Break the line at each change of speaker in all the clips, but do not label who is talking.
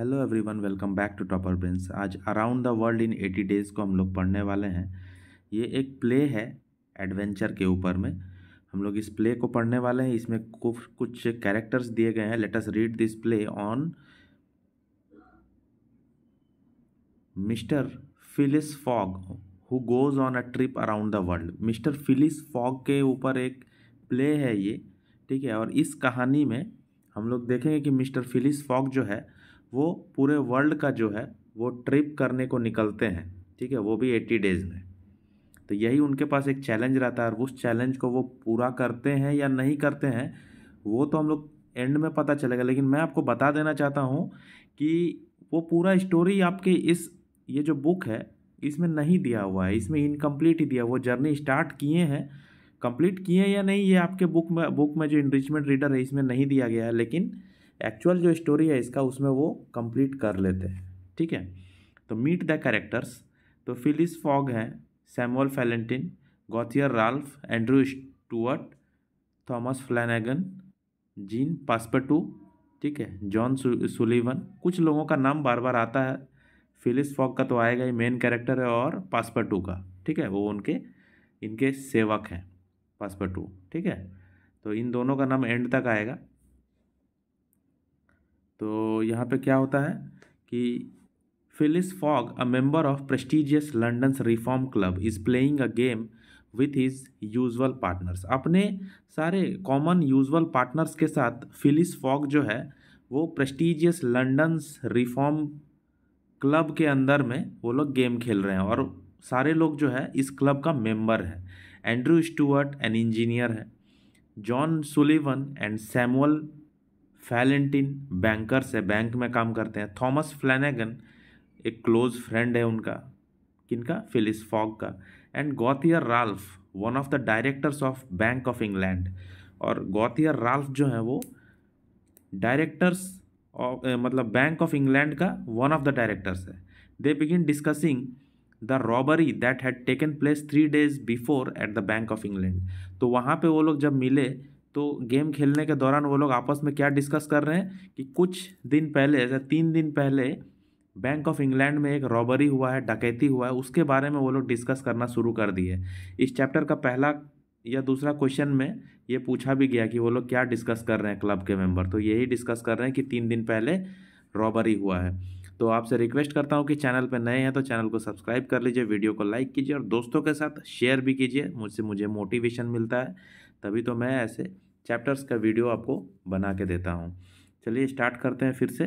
hello everyone welcome back to Topper Brains आज around the world in eighty days को हम लोग पढ़ने वाले हैं ये एक प्ले है एडवेंचर के ऊपर में हम लोग इस प्ले को पढ़ने वाले हैं इसमें कुछ कैरेक्टर्स दिए गए हैं let us read this play on Mister Phileas Fogg who goes on a trip around the world Mister Phileas Fogg के ऊपर एक प्ले है ये ठीक है और इस कहानी में हम लोग देखेंगे कि मिस्टर फिलिस फॉग जो है वो पूरे वर्ल्ड का जो है वो ट्रिप करने को निकलते हैं ठीक है वो भी एट्टी डेज़ में तो यही उनके पास एक चैलेंज रहता है और उस चैलेंज को वो पूरा करते हैं या नहीं करते हैं वो तो हम लोग एंड में पता चलेगा लेकिन मैं आपको बता देना चाहता हूँ कि वो पूरा स्टोरी आपके इस ये जो बुक है इसमें नहीं दिया हुआ है इसमें इनकम्प्लीट ही दिया वो जर्नी स्टार्ट किए हैं कंप्लीट किए हैं या नहीं ये आपके बुक में बुक में जो इनरिचमेंट रीडर है इसमें नहीं दिया गया है लेकिन एक्चुअल जो स्टोरी है इसका उसमें वो कंप्लीट कर लेते हैं ठीक है तो मीट द कैरेक्टर्स तो फिलिस फॉग है Samuel Fallentin Gauthier Ralph Andrew Stuart Thomas Flanagan Jean Passepartout ठीक है जॉन सुलीवन कुछ लोगों का नाम बार बार आता है फिलिस फॉग का तो आएगा ही मेन कैरेक्टर है और पासपटू का ठीक है वो उनके इनके सेवक हैं पासपटू ठीक है तो इन दोनों का नाम एंड तक आएगा तो यहाँ पे क्या होता है कि Phileas Fogg a member of prestigious London Reform Club is playing a game with his usual partners अपने सारे कॉमन यूजुअल पार्टनर्स के साथ फिलिस फॉग जो है वो प्रेस्टिजियस लंडन रिफॉर्म क्लब के अंदर में वो लोग गेम खेल रहे हैं और सारे लोग जो है इस क्लब का मेंबर है एंड्रू स्टूअर्ट एन इंजीनियर है John Sullivan and Samuel Fallentin bankers है बैंक में काम करते हैं थॉमस फ्लैनेगन एक क्लोज फ्रेंड है उनका किनका फिलिस फॉग का and Gauthier Ralph one of the directors of Bank of England और गौथियर राल्फ जो है वो डायरेक्टर्स ऑफ मतलब बैंक ऑफ इंग्लैंड का वन ऑफ द डायरेक्टर्स है they begin discussing the robbery that had taken place three days before at the Bank of England तो वहाँ पे वो लोग जब मिले तो गेम खेलने के दौरान वो लोग आपस में क्या डिस्कस कर रहे हैं कि कुछ दिन पहले ऐसे तीन दिन पहले बैंक ऑफ इंग्लैंड में एक रॉबरी हुआ है डकैती हुआ है उसके बारे में वो लोग डिस्कस करना शुरू कर दिए इस चैप्टर का पहला या दूसरा क्वेश्चन में ये पूछा भी गया कि वो लोग क्या डिस्कस कर रहे हैं क्लब के मेम्बर तो यही डिस्कस कर रहे हैं कि तीन दिन पहले रॉबरी हुआ है तो आपसे रिक्वेस्ट करता हूँ कि चैनल पर नए हैं तो चैनल को सब्सक्राइब कर लीजिए वीडियो को लाइक कीजिए और दोस्तों के साथ शेयर भी कीजिए मुझसे मुझे मोटिवेशन मिलता है तभी तो मैं ऐसे चैप्टर्स का वीडियो आपको बना के देता हूँ चलिए स्टार्ट करते हैं फिर से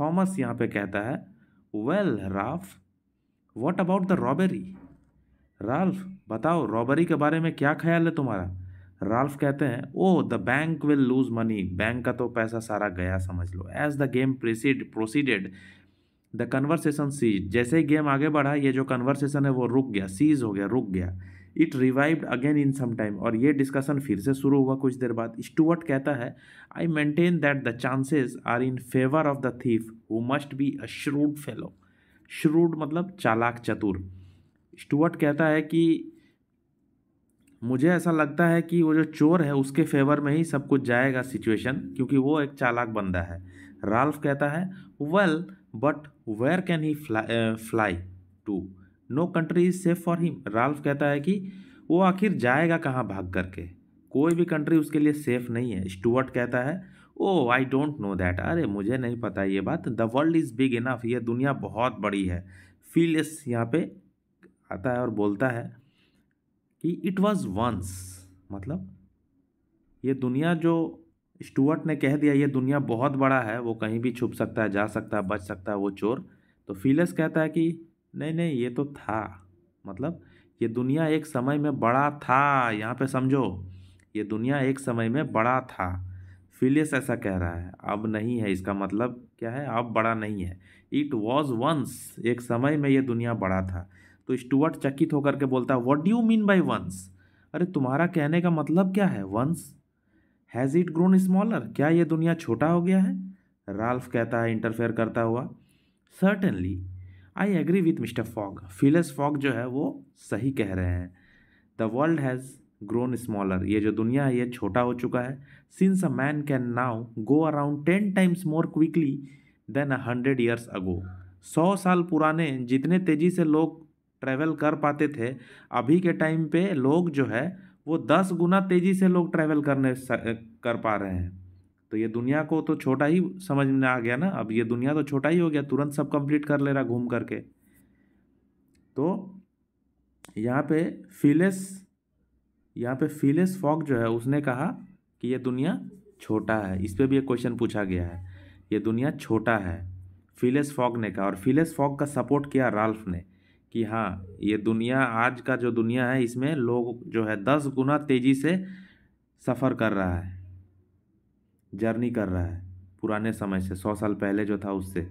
थॉमस यहाँ पे कहता है well Ralph what about the robbery Ralph बताओ रॉबरी के बारे में क्या ख्याल है तुम्हारा राल्फ कहते हैं oh the bank will lose money bank का तो पैसा सारा गया समझ लो as the game proceed proceeded the conversation ceased जैसे ही गेम आगे बढ़ा ये जो कन्वर्सेशन है वो रुक गया सीज हो गया रुक गया it revived again in some time और ये डिस्कशन फिर से शुरू हुआ कुछ देर बाद स्टूअर्ट कहता है I maintain that the chances are in favour of the thief who must be a shrewd fellow shrewd मतलब चालाक चतुर स्टूअर्ट कहता है कि मुझे ऐसा लगता है कि वो जो चोर है उसके फेवर में ही सब कुछ जाएगा सिचुएशन क्योंकि वो एक चालाक बंदा है राल्फ कहता है well but where can he fly to no country is safe for him Ralph कहता है कि वो आखिर जाएगा कहाँ भाग करके कोई भी कंट्री उसके लिए सेफ़ नहीं है स्टूअर्ट कहता है oh I don't know that अरे मुझे नहीं पता ये बात the world is big enough ये दुनिया बहुत बड़ी है फीलेस यहाँ पे आता है और बोलता है कि इट वॉज़ वंस मतलब ये दुनिया जो स्टूअर्ट ने कह दिया ये दुनिया बहुत बड़ा है वो कहीं भी छुप सकता है जा सकता है बच सकता है वो चोर तो फीलेस कहता है कि नहीं नहीं ये तो था मतलब ये दुनिया एक समय में बड़ा था यहाँ पे समझो ये दुनिया एक समय में बड़ा था फिलियस ऐसा कह रहा है अब नहीं है इसका मतलब क्या है अब बड़ा नहीं है इट वॉज वंस एक समय में ये दुनिया बड़ा था तो स्टूवर्ट चकित होकर के बोलता है what do mean by once अरे तुम्हारा कहने का मतलब क्या है once has it grown smaller क्या ये दुनिया छोटा हो गया है राल्फ कहता है इंटरफेयर करता हुआ certainly I agree with Mister Fogg Phileas Fogg जो है वो सही कह रहे हैं the world has grown smaller ये जो दुनिया है ये छोटा हो चुका है since a man can now go around ten times more quickly than a hundred years ago सौ साल पुराने जितने तेज़ी से लोग ट्रैवल कर पाते थे अभी के टाइम पे लोग जो है वो दस गुना तेज़ी से लोग ट्रैवल करने कर पा रहे हैं तो ये दुनिया को तो छोटा ही समझ में आ गया ना अब ये दुनिया तो छोटा ही हो गया तुरंत सब कंप्लीट कर ले रहा घूम करके तो यहाँ पे फिलेस यहाँ पे फिलेस फॉक जो है उसने कहा कि ये दुनिया छोटा है इस पर भी एक क्वेश्चन पूछा गया है ये दुनिया छोटा है फिलेस फॉक ने कहा और फिलेस फॉक का सपोर्ट किया राल्फ ने कि हाँ ये दुनिया आज का जो दुनिया है इसमें लोग जो है दस गुना तेज़ी से सफ़र कर रहा है जर्नी कर रहा है पुराने समय से सौ साल पहले जो था उससे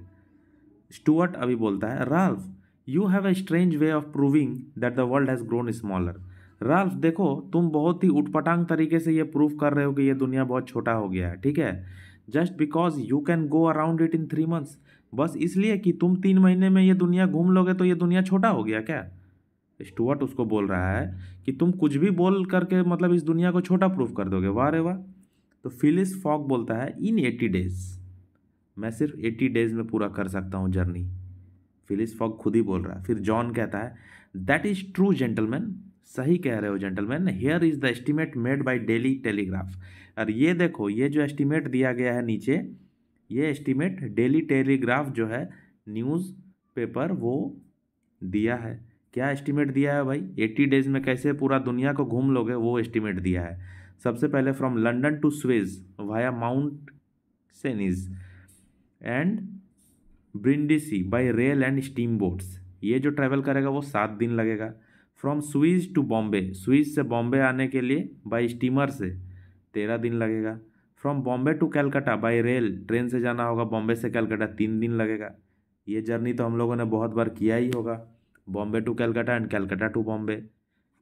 स्टुअर्ट अभी बोलता है Ralph you have a strange way of proving that the world has grown smaller Ralph देखो तुम बहुत ही उठपटांग तरीके से ये प्रूव कर रहे हो कि ये दुनिया बहुत छोटा हो गया है ठीक है just because you can go around it in three months बस इसलिए कि तुम तीन महीने में ये दुनिया घूम लोगे तो ये दुनिया छोटा हो गया क्या स्टुअर्ट उसको बोल रहा है कि तुम कुछ भी बोल करके मतलब इस दुनिया को छोटा प्रूफ कर दोगे वाह रे वाह तो फिलिस फॉक बोलता है इन एट्टी डेज मैं सिर्फ एट्टी डेज में पूरा कर सकता हूँ जर्नी फिलिस फॉक खुद ही बोल रहा है फिर जॉन कहता है दैट इज़ ट्रू जेंटलमैन सही कह रहे हो gentleman here is the estimate made by Daily Telegraph और ये देखो ये जो एस्टिमेट दिया गया है नीचे ये एस्टिमेट डेली टेलीग्राफ जो है न्यूज़ पेपर वो दिया है क्या एस्टिमेट दिया है भाई एट्टी डेज में कैसे पूरा दुनिया को घूम लोगे वो एस्टिमेट दिया है सबसे पहले from London to Suez via Mount Cenis and Brindisi by rail and steam boats ये जो ट्रैवल करेगा वो सात दिन लगेगा from Suez to Bombay Suez से बॉम्बे आने के लिए बाई स्टीमर से तेरह दिन लगेगा from Bombay to Calcutta by rail train से जाना होगा बॉम्बे से कैलकाटा तीन दिन लगेगा ये जर्नी तो हम लोगों ने बहुत बार किया ही होगा Bombay to Calcutta and Calcutta to Bombay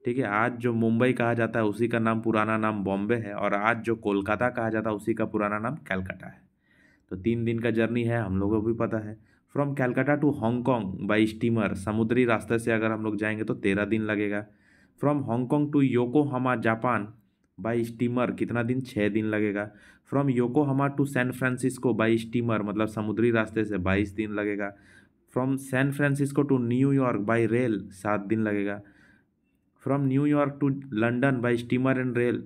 ठीक है आज जो मुंबई कहा जाता है उसी का नाम पुराना नाम बॉम्बे है और आज जो कोलकाता कहा जाता है उसी का पुराना नाम कैलकाटा है तो तीन दिन का जर्नी है हम लोगों को भी पता है from Calcutta to Hong Kong by steamer समुद्री रास्ते से अगर हम लोग जाएंगे तो तेरह दिन लगेगा from Hong Kong to Yokohama Japan by steamer कितना दिन छः दिन लगेगा from Yokohama to San Francisco by steamer मतलब समुद्री रास्ते से बाईस दिन लगेगा from San Francisco to New York by rail सात दिन लगेगा from New York to London by steamer and rail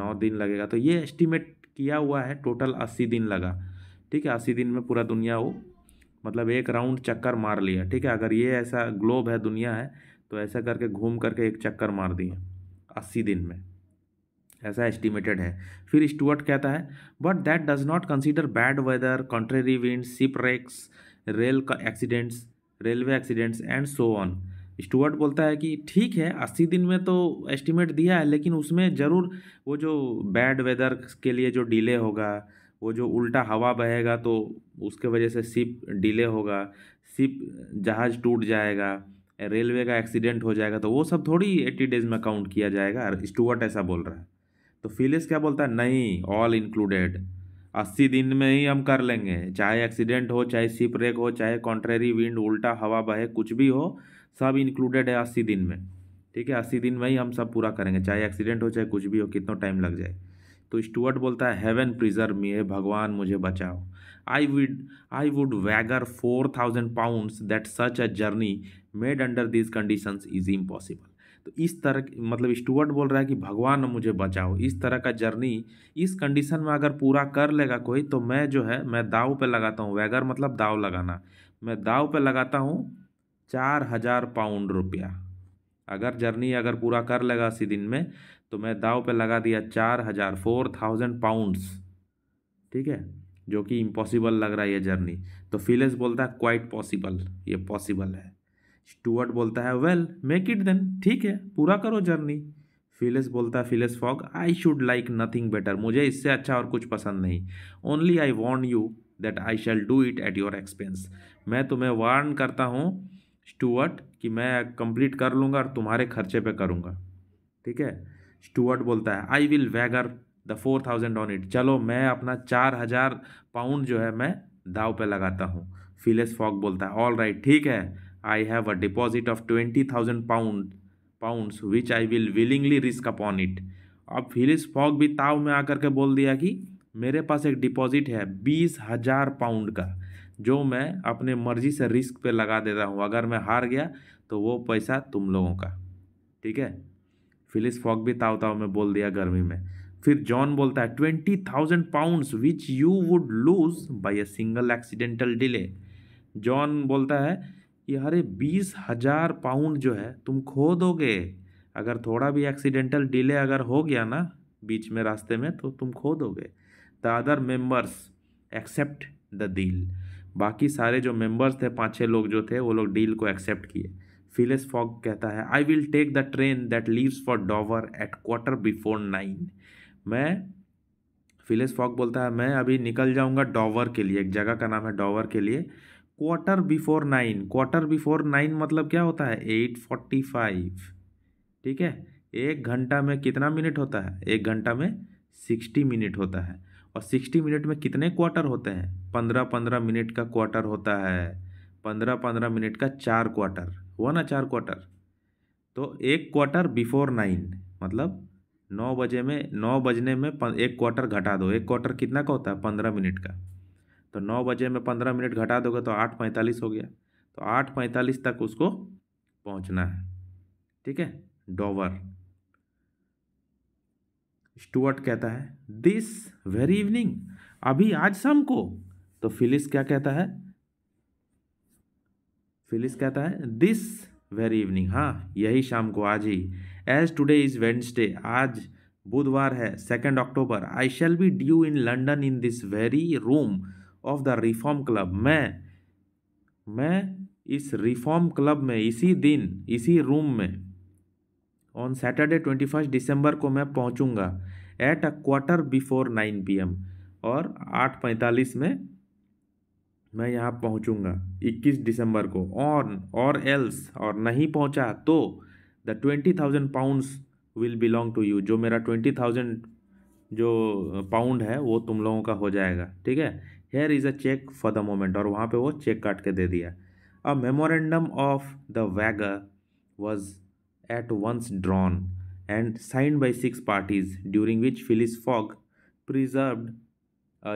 नौ दिन लगेगा तो ये एस्टिमेट किया हुआ है टोटल अस्सी दिन लगा ठीक है अस्सी दिन में पूरा दुनिया वो मतलब एक राउंड चक्कर मार लिया ठीक है अगर ये ऐसा ग्लोब है दुनिया है तो ऐसा करके घूम करके एक चक्कर मार दिए अस्सी दिन में ऐसा एस्टिमेटेड है फिर स्टूअर्ट कहता है but that does not consider bad weather contrary wind shipwrecks rail का accidents railway accidents and so on Stuart बोलता है कि ठीक है अस्सी दिन में तो एस्टिमेट दिया है लेकिन उसमें ज़रूर वो जो बैड वेदर के लिए जो डिले होगा वो जो उल्टा हवा बहेगा तो उसके वजह से सिप डिले होगा सिप जहाज़ टूट जाएगा रेलवे का एक्सीडेंट हो जाएगा तो वो सब थोड़ी एट्टी डेज में काउंट किया जाएगा स्टूअर्ट ऐसा बोल रहा है तो फिलिस क्या बोलता है नहीं ऑल इंक्लूडेड अस्सी दिन में ही हम कर लेंगे चाहे एक्सीडेंट हो चाहे सिप रेक हो चाहे कॉन्ट्रेरी विंड उल्टा हवा बहे कुछ भी हो सब इंक्लूडेड है अस्सी दिन में ठीक है अस्सी दिन में ही हम सब पूरा करेंगे चाहे एक्सीडेंट हो चाहे कुछ भी हो कितना टाइम लग जाए तो स्टूअर्ट बोलता है हेवन प्रिजर्व मी है भगवान मुझे बचाओ I would I would wager four thousand pounds that such a journey made under this conditions is impossible तो इस तरह मतलब स्टूअर्ट बोल रहा है कि भगवान मुझे बचाओ इस तरह का जर्नी इस कंडीशन में अगर पूरा कर लेगा कोई तो मैं जो है मैं दाव पे लगाता हूँ वैगर मतलब दाव लगाना मैं दाव पे लगाता हूँ चार हज़ार पाउंड रुपया अगर जर्नी अगर पूरा कर लेगा इसी दिन में तो मैं दाव पे लगा दिया चार हज़ार फोर थाउजेंड पाउंड्स ठीक है जो कि इम्पॉसिबल लग रहा है ये जर्नी तो फिलेस बोलता है क्वाइट पॉसिबल ये पॉसिबल है स्टूअर्ट बोलता है वेल मेक इट देन ठीक है पूरा करो जर्नी फिलेस बोलता है Phileas Fogg I should like nothing better मुझे इससे अच्छा और कुछ पसंद नहीं only I want you that I shall do it at your expense मैं तुम्हें वार्न करता हूँ स्टूअर्ट कि मैं कंप्लीट कर लूँगा और तुम्हारे खर्चे पे करूँगा ठीक है स्टूअर्ट बोलता है I will wager the four thousand on it चलो मैं अपना चार हज़ार पाउंड जो है मैं दाव पे लगाता हूँ फिलेस फॉक बोलता है ऑल राइट ठीक है I have a deposit of twenty thousand pound pounds which I will willingly risk upon it अब फिलिस फॉक भी ताव में आकर के बोल दिया कि मेरे पास एक डिपॉजिट है बीस हज़ार पाउंड का जो मैं अपने मर्जी से रिस्क पे लगा देता हूँ अगर मैं हार गया तो वो पैसा तुम लोगों का ठीक है फिलिस फॉक भी ताव ताव में बोल दिया गर्मी में फिर जॉन बोलता है twenty thousand pounds which you would lose by a single accidental delay John बोलता है कि अरे बीस हजार पाउंड जो है तुम खो दोगे अगर थोड़ा भी एक्सीडेंटल डिले अगर हो गया ना बीच में रास्ते में तो तुम खो दोगे the other members accept the deal बाकी सारे जो मेंबर्स थे पाँच छः लोग जो थे वो लोग डील को एक्सेप्ट किए फिलिस फॉग कहता है I will take the train that leaves for Dover at quarter before nine मैं फिलिस फॉग बोलता है मैं अभी निकल जाऊंगा डॉवर के लिए एक जगह का नाम है डॉवर के लिए quarter before nine quarter before nine मतलब क्या होता है एट फोर्टी फाइव ठीक है एक घंटा में कितना मिनट होता है एक घंटा में सिक्सटी मिनट होता है और सिक्सटी मिनट में कितने क्वार्टर होते हैं पंद्रह पंद्रह मिनट का क्वार्टर होता है पंद्रह पंद्रह मिनट का चार क्वार्टर हुआ ना चार क्वार्टर तो एक क्वार्टर बिफोर नाइन मतलब नौ बजे में नौ बजने में एक क्वार्टर घटा दो एक क्वार्टर कितना का होता है पंद्रह मिनट का तो नौ बजे में पंद्रह मिनट घटा दोगे तो आठ पैंतालीस हो गया तो आठ पैंतालीस तक उसको पहुंचना है ठीक है डोवर स्टुअर्ट कहता है दिस वेरी इवनिंग अभी आज शाम को तो फिलिस क्या कहता है फिलिस कहता है दिस वेरी इवनिंग हाँ यही शाम को आज ही एज टुडे इज़ वेंसडे आज बुधवार है second October I shall be due in London in this very room of the Reform Club मैं मैं इस रिफॉर्म क्लब में इसी दिन इसी रूम में on Saturday twenty first December को मैं पहुंचूंगा at a quarter before nine P M और आठ पैंतालीस में मैं यहाँ पहुँचूँगा 21 दिसंबर को और और एल्स और नहीं पहुँचा तो the twenty thousand pounds will belong to you जो मेरा ट्वेंटी थाउजेंड जो पाउंड है वो तुम लोगों का हो जाएगा ठीक है here is a cheque for the moment और वहाँ पे वो चेक काट के दे दिया a memorandum of the wager was at once drawn and signed by six parties during which Phileas Fogg preserve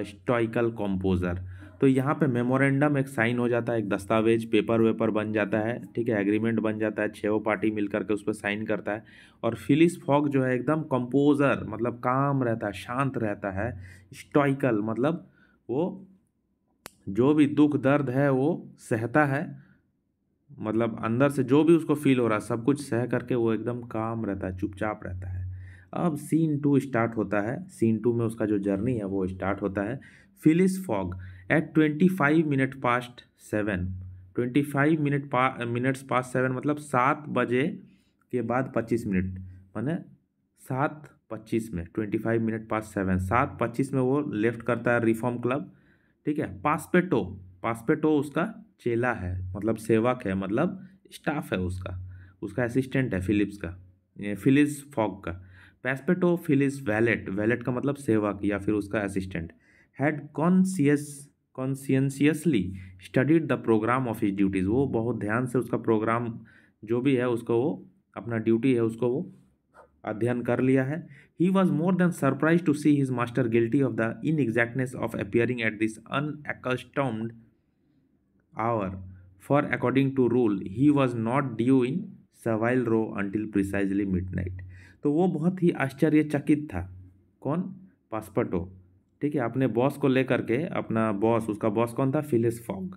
stoical composure तो यहाँ पे मेमोरेंडम एक साइन हो जाता है एक दस्तावेज पेपर वेपर बन जाता है ठीक है एग्रीमेंट बन जाता है छो पार्टी मिल करके उस पर साइन करता है और फिलिस फॉग जो है एकदम कंपोज़र मतलब काम रहता है शांत रहता है स्टॉइकल मतलब वो जो भी दुख दर्द है वो सहता है मतलब अंदर से जो भी उसको फील हो रहा है सब कुछ सह करके वो एकदम काम रहता है चुपचाप रहता है अब सीन टू स्टार्ट होता है सीन टू में उसका जो जर्नी है वो स्टार्ट होता है Phileas Fogg at twenty five minute past seven twenty five minute पा मिनट्स पास सेवन मतलब सात बजे के बाद पच्चीस मिनट मैंने सात पच्चीस में twenty five minute past seven सात पच्चीस में वो लेफ्ट करता है रिफॉर्म क्लब ठीक है पासपेटो पासपेटो उसका चेला है मतलब सेवक है मतलब स्टाफ है उसका उसका असिस्टेंट है फिलिप्स का फिलिस फॉग का पेस्पेटोफिलिस वैलेट वैलेट का मतलब सेवक या फिर उसका assistant had conscious conscientiously studied the programme of his duties वो बहुत ध्यान से उसका प्रोग्राम जो भी है उसको वो अपना ड्यूटी है उसको वो अध्ययन कर लिया है he was more than surprise to see his master guilty of the inexactness of appearing at this unaccustomed hour for according to rule he was not due in Savile Row until precisely midnight तो वो बहुत ही आश्चर्यचकित था कौन पासपटो ठीक है अपने boss को लेकर के अपना बॉस उसका बॉस कौन था फिलिस फॉग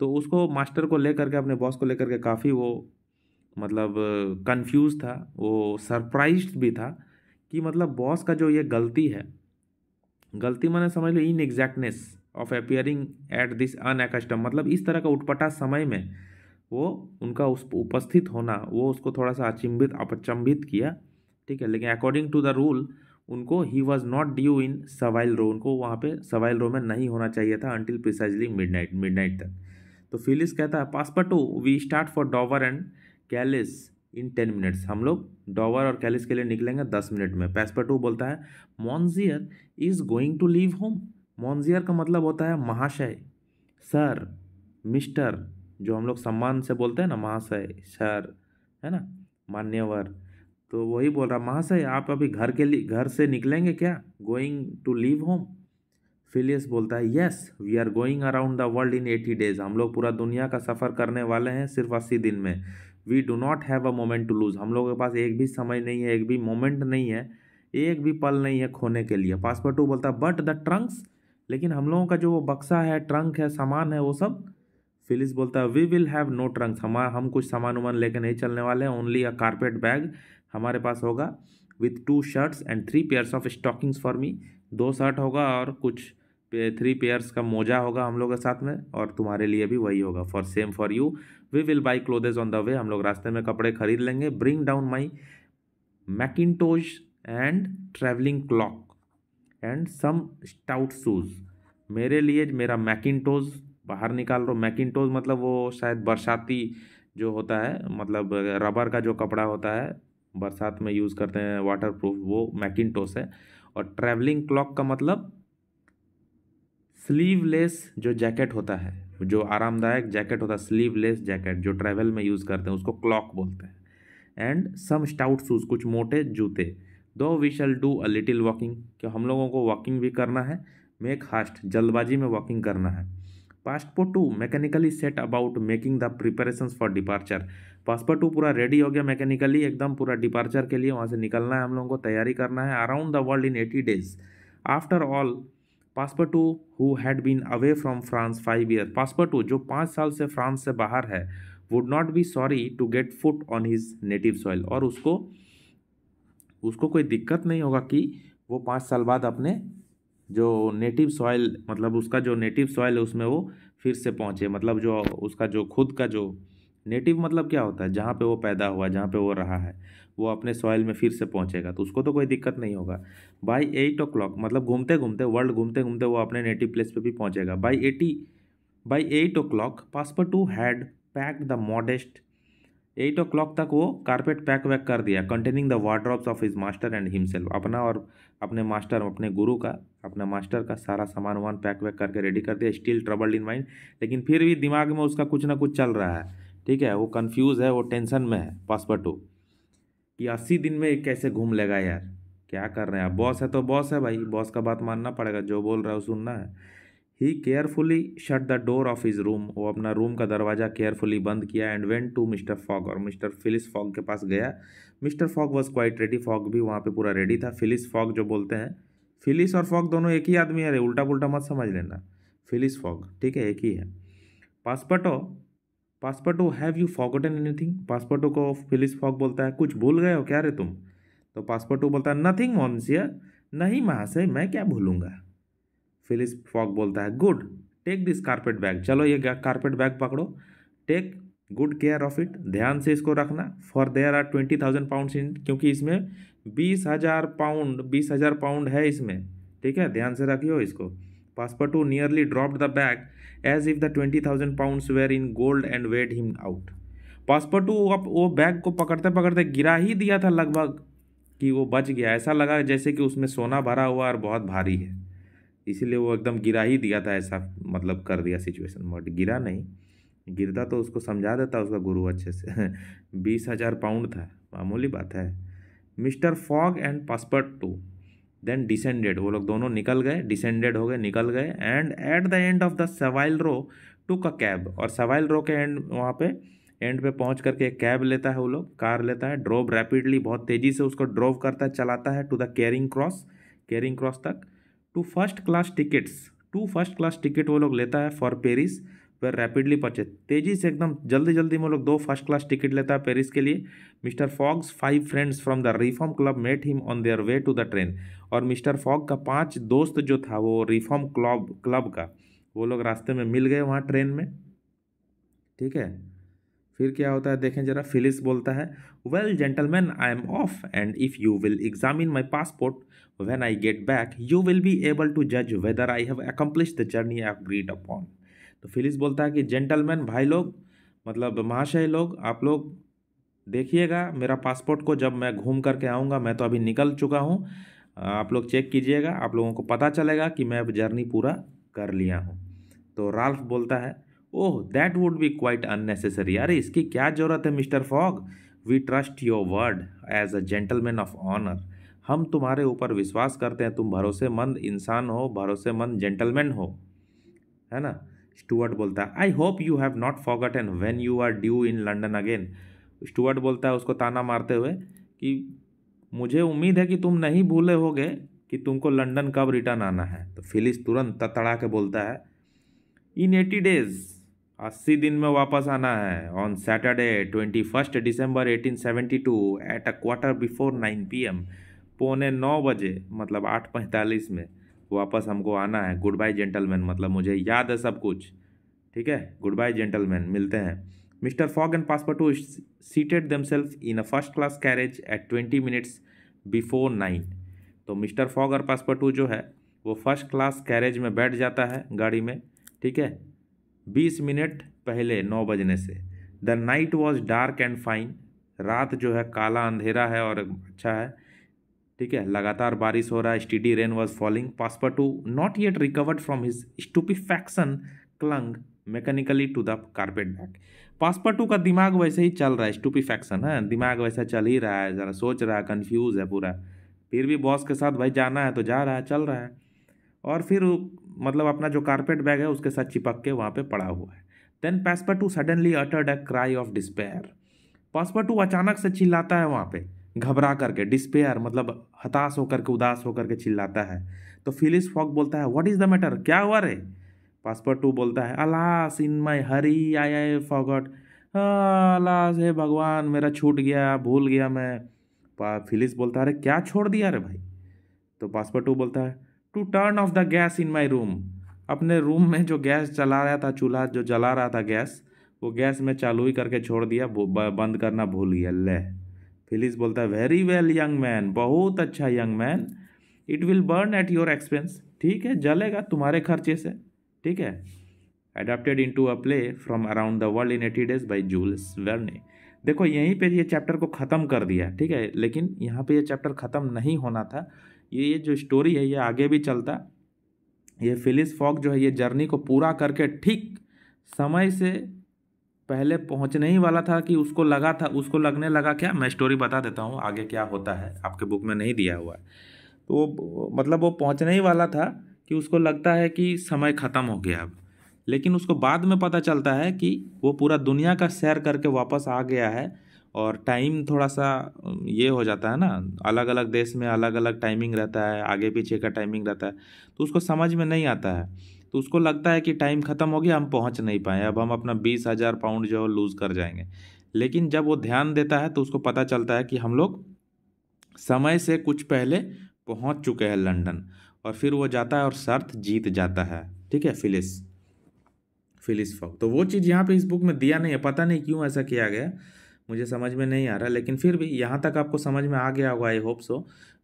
तो उसको मास्टर को लेकर के अपने बॉस को लेकर के काफ़ी वो मतलब कंफ्यूज था वो सरप्राइज भी था कि मतलब बॉस का जो ये गलती है गलती मैंने समझ लो inexactness of appearing at this unaccustomed मतलब इस तरह का उठपटा समय में वो उनका उस उपस्थित होना वो उसको थोड़ा सा अचिंबित अपचंबित किया ठीक है लेकिन अकॉर्डिंग टू द रूल उनको he was not due in Savile Row उनको वहाँ पे सवाइल रो में नहीं होना चाहिए था until precisely midnight midnight तक तो फिलिस कहता है Passepartout we start for Dover and Calais in ten minutes हम लोग डॉवर और कैलिस के लिए निकलेंगे दस मिनट में पैसपटो बोलता है monsieur is going to leave home monsieur का मतलब होता है महाशय सर मिस्टर जो हम लोग सम्मान से बोलते हैं ना महाशय सर है ना मान्यवर तो वही बोल रहा महाशय आप अभी घर के लिए घर से निकलेंगे क्या going to leave home Phileas बोलता है yes we are going around the world in eighty days हम लोग पूरा दुनिया का सफ़र करने वाले हैं सिर्फ अस्सी दिन में we do not have a moment to lose हम लोगों के पास एक भी समय नहीं है एक भी मोमेंट नहीं है एक भी पल नहीं है खोने के लिए पासपोर्टू बोलता है बट द ट्रंक्स लेकिन हम लोगों का जो वो बक्सा है ट्रंक है सामान है वो सब फिलिस बोलता है we will have no trunks हमारा हम कुछ सामान उमान लेके नहीं चलने वाले हैं ओनली अ कारपेट बैग हमारे पास होगा with two shirts and three pairs of stockings for me दो शर्ट होगा और कुछ थ्री पेयर्स का मोजा होगा हम लोग के साथ में और तुम्हारे लिए भी वही होगा for same for you we will buy clothes on the way हम लोग रास्ते में कपड़े खरीद लेंगे bring down my mackintosh and travelling cloak and some stout shoes मेरे लिए मेरा मैकिनटोज बाहर निकाल रो मैकिनटोज मतलब वो शायद बरसाती जो होता है मतलब रबर का जो कपड़ा होता है बरसात में यूज़ करते हैं वाटर प्रूफ वो मैकिन है और ट्रैवलिंग क्लॉक का मतलब स्लीवलेस जो जैकेट होता है जो आरामदायक जैकेट होता है स्लीवलेस जैकेट जो ट्रैवल में यूज़ करते हैं उसको क्लॉक बोलते हैं एंड सम स्टाउट शूज़ कुछ मोटे जूते दो we shall do a little walking क्यों हम लोगों को वॉकिंग भी करना है मेक हास्ट जल्दबाजी में वॉकिंग करना है Passepartout mechanically set about making the preparations for departure Passepartout तो पूरा रेडी हो गया मैकेनिकली एकदम पूरा डिपार्चर के लिए वहाँ से निकलना है हम लोगों को तैयारी करना है around the world in eighty days after all to who had been away from France five year to जो पाँच साल से फ्रांस से बाहर है would not be sorry to get foot on his native soil और उसको उसको कोई दिक्कत नहीं होगा कि वो पाँच साल बाद अपने जो नेटिव सॉइल मतलब उसका जो नेटिव सॉइल है उसमें वो फिर से पहुँचे मतलब जो उसका जो खुद का जो नेटिव मतलब क्या होता है जहाँ पे वो पैदा हुआ जहाँ पे वो रहा है वो अपने सॉइल में फिर से पहुँचेगा तो उसको तो कोई दिक्कत नहीं होगा बाई एट ओ क्लॉक मतलब घूमते घूमते वर्ल्ड घूमते घूमते वो अपने नेटिव प्लेस पे भी पहुँचेगा by eighty by eight o'clock to had pack the modest eight o'clock तक वो कारपेट पैक वैक कर दिया containing the wardrobes of his master and himself अपना और अपने मास्टर अपने गुरु का अपने मास्टर का सारा सामान वामान पैक वैक करके रेडी कर दिया स्टिल ट्रबल्ड इन माइंड लेकिन फिर भी दिमाग में उसका कुछ ना कुछ चल रहा है ठीक है वो कंफ्यूज है वो टेंशन में है टू कि अस्सी दिन में कैसे घूम लेगा यार क्या कर रहे हैं आप बॉस है तो बॉस है भाई बॉस का बात मानना पड़ेगा जो बोल रहा है वो सुनना है he carefully shut the door of his room वो अपना रूम का दरवाज़ा केयरफुली बंद किया and went to Mister Fogg और मिस्टर फिलिस फॉग के पास गया Mister Fogg was quite ready Fogg भी वहाँ पे पूरा रेडी था फिलिस फॉग जो बोलते हैं फिलिस और फॉग दोनों एक ही आदमी है रे उल्टा पुलटा मत समझ लेना फिलिस फॉग ठीक है एक ही है Passepartout Passepartout have you forgotten anything Passepartout को फिलिस फॉग बोलता है कुछ भूल गए हो क्या रे तुम तो पासपोर्टो बोलता है नथिंग मॉन्सियर नहीं महाशय मैं क्या भूलूंगा फिलिस फॉग बोलता है good take this carpet bag चलो ये कारपेट बैग पकड़ो take good care of it ध्यान से इसको रखना for there are twenty thousand pound in क्योंकि इसमें बीस हज़ार पाउंड बीस हज़ार पाउंड है इसमें ठीक है ध्यान से रखियो इसको Passepartout nearly drop the bag as if the twenty thousand pounds were in gold and weighed him out Passepartout वो बैग को पकड़ते पकड़ते गिरा ही दिया था लगभग कि वो बच गया ऐसा लगा जैसे कि उसमें सोना भरा हुआ और बहुत भारी है इसीलिए वो एकदम गिरा ही दिया था ऐसा मतलब कर दिया सिचुएशन बट गिरा नहीं गिरता तो उसको समझा देता उसका गुरु अच्छे से बीस हज़ार पाउंड था मामूली बात है Mister Fogg and Passepartout then descended वो लोग दोनों निकल गए डिसेंडेड हो गए निकल गए and at the end of the Savile Row to a cab और सवाइल रो के एंड वहाँ पे एंड पे पहुँच करके एक कैब लेता है वो लोग कार लेता है ड्रोव रैपिडली बहुत तेज़ी से उसको ड्रोव करता है चलाता है to the Charing Cross Charing Cross तक two first class tickets two first class ticket वो लोग लेता है for Paris they rapidly purchase तेजी से एकदम जल्दी जल्दी में लोग दो फर्स्ट क्लास टिकट लेता है पेरिस के लिए Mister Fogg's five friends from the Reform Club met him on their way to the train और मिस्टर फॉग का पांच दोस्त जो था वो रिफॉर्म क्लब क्लब का वो लोग रास्ते में मिल गए वहाँ ट्रेन में ठीक है फिर क्या होता है देखें जरा फिलिस बोलता है well gentleman I am off and if you will examine my passport when I get back you will be able to जज whether I have accomplish the journey agreed upon तो Phileas बोलता है कि gentleman भाई लोग मतलब महाशय लोग आप लोग देखिएगा मेरा पासपोर्ट को जब मैं घूम करके आऊँगा मैं तो अभी निकल चुका हूँ आप लोग चेक कीजिएगा आप लोगों को पता चलेगा कि मैं अब जर्नी पूरा कर लिया हूँ तो राल्फ बोलता है oh that would be quite unnecessary अरे इसकी क्या ज़रूरत है Mister Fogg we trust your word as a gentleman of honour हम तुम्हारे ऊपर विश्वास करते हैं तुम भरोसेमंद इंसान हो भरोसेमंद जेंटलमैन हो है ना स्टूअर्ट बोलता है I hope you have not forgotten when you are due in London again Stuart बोलता है उसको ताना मारते हुए कि मुझे उम्मीद है कि तुम नहीं भूले होगे कि तुमको लंदन कब रिटर्न आना है तो फिलिस तुरंत ततड़ा के बोलता है इन एटी डेज अस्सी दिन में वापस आना है on Saturday twenty first December eighteen seventy two at a quarter before nine P M पौने नौ बजे मतलब आठ पैंतालीस में वापस हमको आना है गुड बाय जेंटलमैन मतलब मुझे याद है सब कुछ ठीक है गुड बाय जेंटलमैन मिलते हैं Mister Fogg and Passepartout seated themselves in a first class carriage at twenty minutes before nine तो मिस्टर फॉग और पासपटू जो है वो फर्स्ट क्लास कैरेज में बैठ जाता है गाड़ी में ठीक है बीस मिनट पहले नौ बजने से the night was dark and fine रात जो है काला अंधेरा है और अच्छा है ठीक है लगातार बारिश हो रहा है steady rain was falling Passepartout not yet recovered from his stupefaction clung mechanically to the carpet bag Passepartout का दिमाग वैसे ही चल रहा है स्टूपिफैक्शन है हाँ, दिमाग वैसा चल ही रहा है ज़रा सोच रहा है कन्फ्यूज़ है पूरा फिर भी बॉस के साथ भाई जाना है तो जा रहा है चल रहा है और फिर मतलब अपना जो कारपेट बैग है उसके साथ चिपक के वहाँ पे पड़ा हुआ है then Passepartout suddenly uttered a cry of despair Passepartout अचानक से चिल्लाता है वहाँ पे घबरा करके डिस्पेयर मतलब हताश होकर के उदास होकर के चिल्लाता है तो फिलिस फॉक बोलता है व्हाट इज़ द मैटर क्या हुआ रे पासपोर्ट टू बोलता है alas in my hurry I I forgot alas हे भगवान मेरा छूट गया भूल गया मैं फिलिस बोलता है अरे क्या छोड़ दिया रे भाई तो पासपोर्ट टू बोलता है to turn off the gas in my room अपने रूम में जो गैस चला रहा था चूल्हा जो जला रहा था गैस वो गैस में चालू ही करके छोड़ दिया बंद करना भूल गया ले फिलिस बोलता है वेरी वेल यंग मैन बहुत अच्छा young man it will burn at your expense ठीक है जलेगा तुम्हारे खर्चे से ठीक है adapted into a play from around the world in eighty days by Jules Verne देखो यहीं पे ये चैप्टर को ख़त्म कर दिया ठीक है लेकिन यहाँ पे ये चैप्टर ख़त्म नहीं होना था ये ये जो स्टोरी है ये आगे भी चलता ये फिलिस फॉक जो है ये जर्नी को पूरा करके ठीक समय से पहले पहुंचने ही वाला था कि उसको लगा था उसको लगने लगा क्या मैं स्टोरी बता देता हूँ आगे क्या होता है आपके बुक में नहीं दिया हुआ है तो मतलब वो पहुँचने ही वाला था कि उसको लगता है कि समय ख़त्म हो गया अब लेकिन उसको बाद में पता चलता है कि वो पूरा दुनिया का सैर करके वापस आ गया है और टाइम थोड़ा सा ये हो जाता है ना अलग अलग देश में अलग अलग टाइमिंग रहता है आगे पीछे का टाइमिंग रहता है तो उसको समझ में नहीं आता है तो उसको लगता है कि टाइम ख़त्म हो गया हम पहुंच नहीं पाए अब हम अपना बीस हज़ार पाउंड जो है लूज़ कर जाएंगे लेकिन जब वो ध्यान देता है तो उसको पता चलता है कि हम लोग समय से कुछ पहले पहुंच चुके हैं लंदन और फिर वो जाता है और शर्त जीत जाता है ठीक है फिलिस फिलिस फॉक तो वो चीज़ यहाँ पे इस बुक में दिया नहीं है पता नहीं क्यों ऐसा किया गया मुझे समझ में नहीं आ रहा लेकिन फिर भी यहाँ तक आपको समझ में आ गया होगा आई होप सो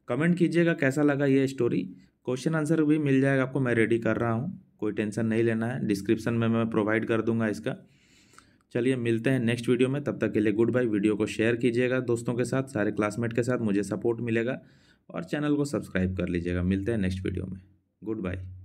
कमेंट कीजिएगा कैसा लगा ये स्टोरी क्वेश्चन आंसर भी मिल जाएगा आपको मैं रेडी कर रहा हूँ कोई टेंशन नहीं लेना है डिस्क्रिप्शन में मैं प्रोवाइड कर दूंगा इसका चलिए मिलते हैं नेक्स्ट वीडियो में तब तक के लिए गुड बाय वीडियो को शेयर कीजिएगा दोस्तों के साथ सारे क्लासमेट के साथ मुझे सपोर्ट मिलेगा और चैनल को सब्सक्राइब कर लीजिएगा मिलते हैं नेक्स्ट वीडियो में गुड बाय